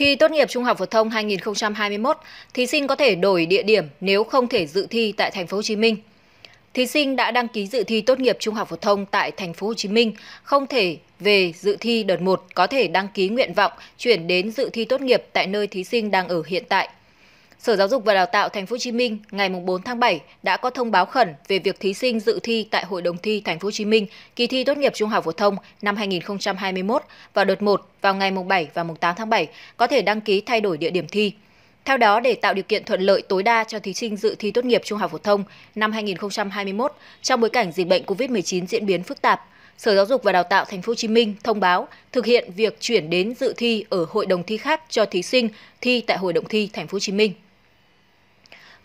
Thi tốt nghiệp trung học phổ thông 2021, thí sinh có thể đổi địa điểm nếu không thể dự thi tại thành phố Hồ Chí Minh. Thí sinh đã đăng ký dự thi tốt nghiệp trung học phổ thông tại thành phố Hồ Chí Minh không thể về dự thi đợt 1 có thể đăng ký nguyện vọng chuyển đến dự thi tốt nghiệp tại nơi thí sinh đang ở hiện tại Sở Giáo dục và Đào tạo Thành phố Hồ Chí Minh ngày 4 tháng 7 đã có thông báo khẩn về việc thí sinh dự thi tại Hội đồng thi Thành phố Hồ Chí Minh kỳ thi tốt nghiệp trung học phổ thông năm 2021 vào đợt 1 vào ngày 7 và 8 tháng 7 có thể đăng ký thay đổi địa điểm thi. Theo đó, để tạo điều kiện thuận lợi tối đa cho thí sinh dự thi tốt nghiệp trung học phổ thông năm 2021 trong bối cảnh dịch bệnh COVID-19 diễn biến phức tạp, Sở Giáo dục và Đào tạo Thành phố Hồ Chí Minh thông báo thực hiện việc chuyển đến dự thi ở hội đồng thi khác cho thí sinh thi tại hội đồng thi Thành phố Hồ Chí Minh.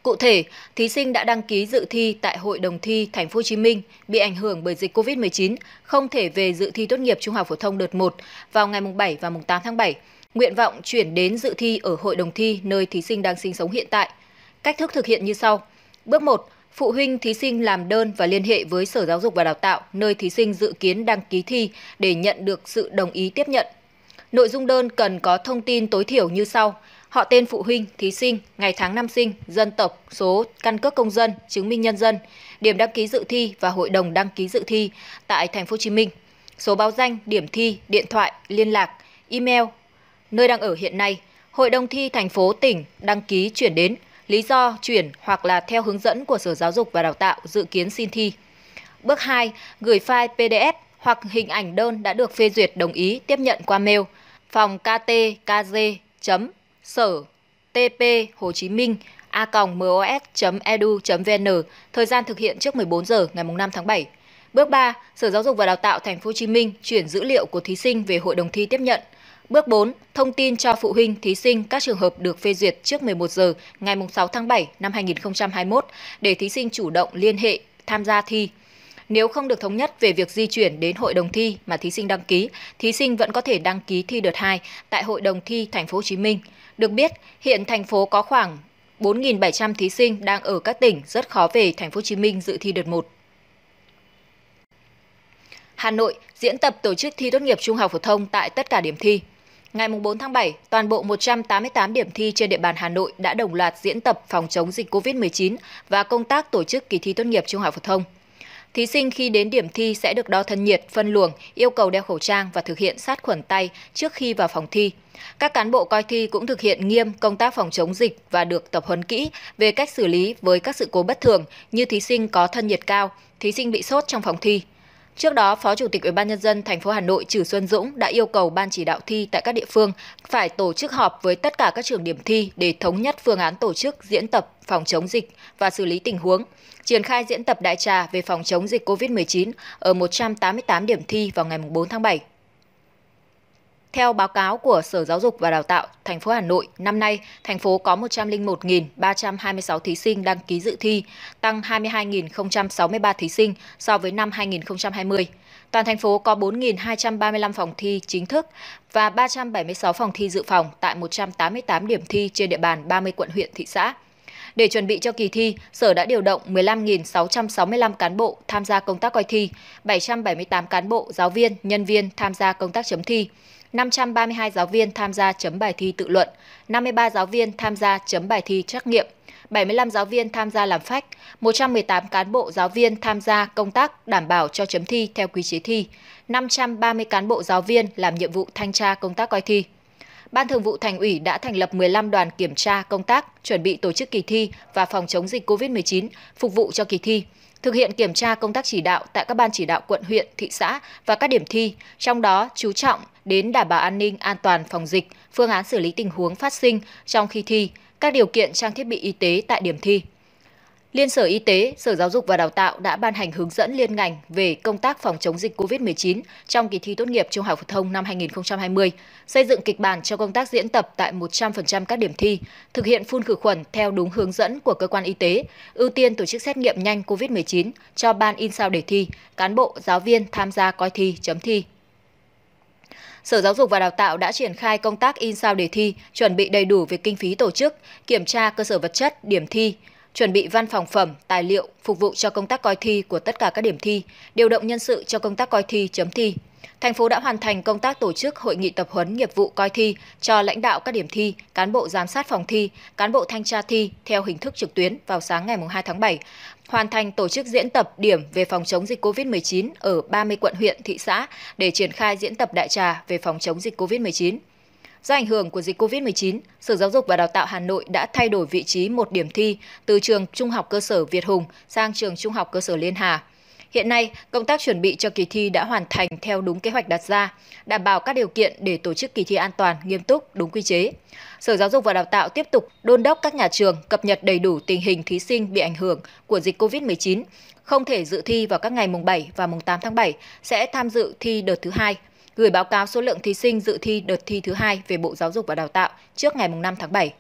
Cụ thể, thí sinh đã đăng ký dự thi tại Hội đồng thi Thành phố Hồ Chí Minh bị ảnh hưởng bởi dịch Covid-19 không thể về dự thi tốt nghiệp trung học phổ thông đợt 1 vào ngày mùng 7 và mùng 8 tháng 7. Nguyện vọng chuyển đến dự thi ở hội đồng thi nơi thí sinh đang sinh sống hiện tại. Cách thức thực hiện như sau. Bước 1, phụ huynh thí sinh làm đơn và liên hệ với Sở Giáo dục và Đào tạo nơi thí sinh dự kiến đăng ký thi để nhận được sự đồng ý tiếp nhận Nội dung đơn cần có thông tin tối thiểu như sau: họ tên phụ huynh, thí sinh, ngày tháng năm sinh, dân tộc, số căn cước công dân, chứng minh nhân dân, điểm đăng ký dự thi và hội đồng đăng ký dự thi tại thành phố Hồ Chí Minh, số báo danh, điểm thi, điện thoại, liên lạc, email, nơi đang ở hiện nay, hội đồng thi thành phố tỉnh đăng ký chuyển đến, lý do chuyển hoặc là theo hướng dẫn của Sở Giáo dục và Đào tạo dự kiến xin thi. Bước 2, gửi file PDF hoặc hình ảnh đơn đã được phê duyệt đồng ý tiếp nhận qua mail – phòng ktkg.sở tp Hồ Chí Minh a mos.edu.vn thời gian thực hiện trước 14 giờ ngày 5 tháng 7. Bước 3, Sở Giáo dục và Đào tạo Thành phố Hồ Chí Minh chuyển dữ liệu của thí sinh về hội đồng thi tiếp nhận. Bước 4, thông tin cho phụ huynh thí sinh các trường hợp được phê duyệt trước 11 giờ ngày 6 tháng 7 năm 2021 để thí sinh chủ động liên hệ tham gia thi. Nếu không được thống nhất về việc di chuyển đến hội đồng thi mà thí sinh đăng ký, thí sinh vẫn có thể đăng ký thi đợt 2 tại hội đồng thi thành phố Hồ Chí Minh. Được biết, hiện thành phố có khoảng 4.700 thí sinh đang ở các tỉnh rất khó về thành phố Hồ Chí Minh dự thi đợt 1. Hà Nội diễn tập tổ chức thi tốt nghiệp trung học phổ thông tại tất cả điểm thi. Ngày 4 tháng 7, toàn bộ 188 điểm thi trên địa bàn Hà Nội đã đồng loạt diễn tập phòng chống dịch COVID-19 và công tác tổ chức kỳ thi tốt nghiệp trung học phổ thông. Thí sinh khi đến điểm thi sẽ được đo thân nhiệt, phân luồng, yêu cầu đeo khẩu trang và thực hiện sát khuẩn tay trước khi vào phòng thi. Các cán bộ coi thi cũng thực hiện nghiêm công tác phòng chống dịch và được tập huấn kỹ về cách xử lý với các sự cố bất thường như thí sinh có thân nhiệt cao, thí sinh bị sốt trong phòng thi. Trước đó, Phó Chủ tịch Ủy ban nhân dân thành phố Hà Nội Trử Xuân Dũng đã yêu cầu ban chỉ đạo thi tại các địa phương phải tổ chức họp với tất cả các trường điểm thi để thống nhất phương án tổ chức diễn tập phòng chống dịch và xử lý tình huống, triển khai diễn tập đại trà về phòng chống dịch COVID-19 ở 188 điểm thi vào ngày 4 tháng 7. Theo báo cáo của Sở Giáo dục và Đào tạo thành phố Hà Nội, năm nay thành phố có 101.326 thí sinh đăng ký dự thi, tăng 22.063 thí sinh so với năm 2020. Toàn thành phố có 4.235 phòng thi chính thức và 376 phòng thi dự phòng tại 188 điểm thi trên địa bàn 30 quận huyện thị xã. Để chuẩn bị cho kỳ thi, Sở đã điều động 15.665 cán bộ tham gia công tác coi thi, 778 cán bộ, giáo viên, nhân viên tham gia công tác chấm thi, 532 giáo viên tham gia chấm bài thi tự luận, 53 giáo viên tham gia chấm bài thi trắc nghiệm, 75 giáo viên tham gia làm phách, 118 cán bộ giáo viên tham gia công tác đảm bảo cho chấm thi theo quy chế thi, 530 cán bộ giáo viên làm nhiệm vụ thanh tra công tác coi thi. Ban Thường vụ Thành ủy đã thành lập 15 đoàn kiểm tra công tác, chuẩn bị tổ chức kỳ thi và phòng chống dịch COVID-19 phục vụ cho kỳ thi thực hiện kiểm tra công tác chỉ đạo tại các ban chỉ đạo quận huyện, thị xã và các điểm thi, trong đó chú trọng đến đảm bảo an ninh an toàn phòng dịch, phương án xử lý tình huống phát sinh trong khi thi, các điều kiện trang thiết bị y tế tại điểm thi. Liên Sở Y tế, Sở Giáo dục và Đào tạo đã ban hành hướng dẫn liên ngành về công tác phòng chống dịch COVID-19 trong kỳ thi tốt nghiệp trung học phổ thông năm 2020, xây dựng kịch bản cho công tác diễn tập tại 100% các điểm thi, thực hiện phun khử khuẩn theo đúng hướng dẫn của cơ quan y tế, ưu tiên tổ chức xét nghiệm nhanh COVID-19 cho ban in sao đề thi, cán bộ, giáo viên tham gia coi thi, chấm thi, Sở Giáo dục và Đào tạo đã triển khai công tác in sao đề thi, chuẩn bị đầy đủ về kinh phí tổ chức, kiểm tra cơ sở vật chất, điểm thi, chuẩn bị văn phòng phẩm, tài liệu phục vụ cho công tác coi thi của tất cả các điểm thi, điều động nhân sự cho công tác coi thi chấm thi. Thành phố đã hoàn thành công tác tổ chức hội nghị tập huấn nghiệp vụ coi thi cho lãnh đạo các điểm thi, cán bộ giám sát phòng thi, cán bộ thanh tra thi theo hình thức trực tuyến vào sáng ngày 2 tháng 7, hoàn thành tổ chức diễn tập điểm về phòng chống dịch COVID-19 ở 30 quận huyện, thị xã để triển khai diễn tập đại trà về phòng chống dịch COVID-19. Do ảnh hưởng của dịch COVID-19, Sở Giáo dục và Đào tạo Hà Nội đã thay đổi vị trí một điểm thi từ trường Trung học cơ sở Việt Hùng sang trường Trung học cơ sở Liên Hà. Hiện nay, công tác chuẩn bị cho kỳ thi đã hoàn thành theo đúng kế hoạch đặt ra, đảm bảo các điều kiện để tổ chức kỳ thi an toàn, nghiêm túc, đúng quy chế. Sở Giáo dục và Đào tạo tiếp tục đôn đốc các nhà trường cập nhật đầy đủ tình hình thí sinh bị ảnh hưởng của dịch COVID-19, không thể dự thi vào các ngày mùng 7 và mùng 8 tháng 7 sẽ tham dự thi đợt thứ hai gửi báo cáo số lượng thí sinh dự thi đợt thi thứ hai về Bộ Giáo dục và Đào tạo trước ngày 5 tháng 7.